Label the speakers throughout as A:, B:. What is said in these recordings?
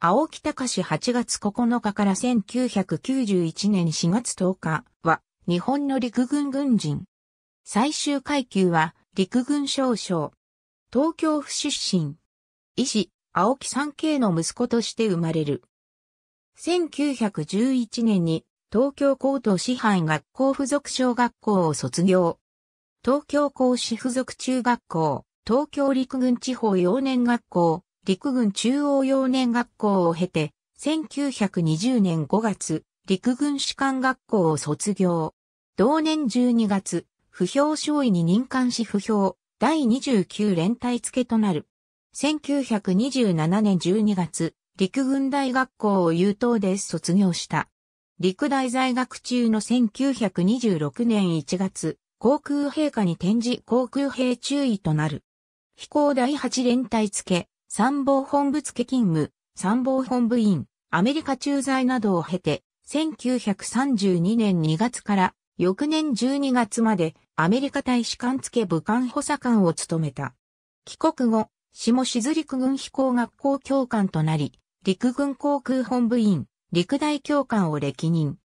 A: 青木隆8月9日から1991年4月10日は日本の陸軍軍人。最終階級は陸軍少将。東京府出身。医師、青木三系の息子として生まれる。1911年に東京高等師範学校附属小学校を卒業。東京高師附属中学校、東京陸軍地方幼年学校、陸軍中央幼年学校を経て、1920年5月、陸軍士官学校を卒業。同年12月、不評少尉に任官し不評、第29連隊付となる。1927年12月、陸軍大学校を優等で卒業した。陸大在学中の1926年1月、航空陛下に展示航空兵注意となる。飛行第8連隊付、参謀本部付勤務、参謀本部員、アメリカ駐在などを経て、1932年2月から翌年12月までアメリカ大使館付武官補佐官を務めた。帰国後、下志陸軍飛行学校教官となり、陸軍航空本部員、陸大教官を歴任。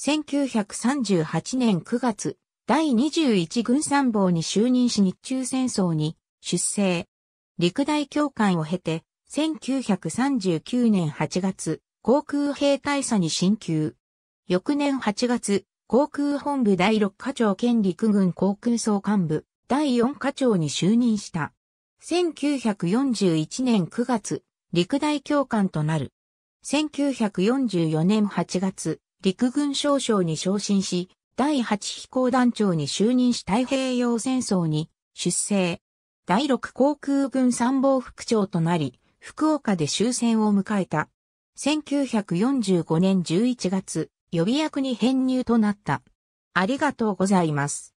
A: 1938年9月、第21軍参謀に就任し日中戦争に出征、陸大教官を経て、1939年8月、航空兵大佐に進級。翌年8月、航空本部第6課長兼陸軍航空総幹部第4課長に就任した。1941年9月、陸大教官となる。1944年8月、陸軍少将に昇進し、第8飛行団長に就任し太平洋戦争に出征。第六航空軍参謀副長となり、福岡で終戦を迎えた。1945年11月、予備役に編入となった。ありがとうございます。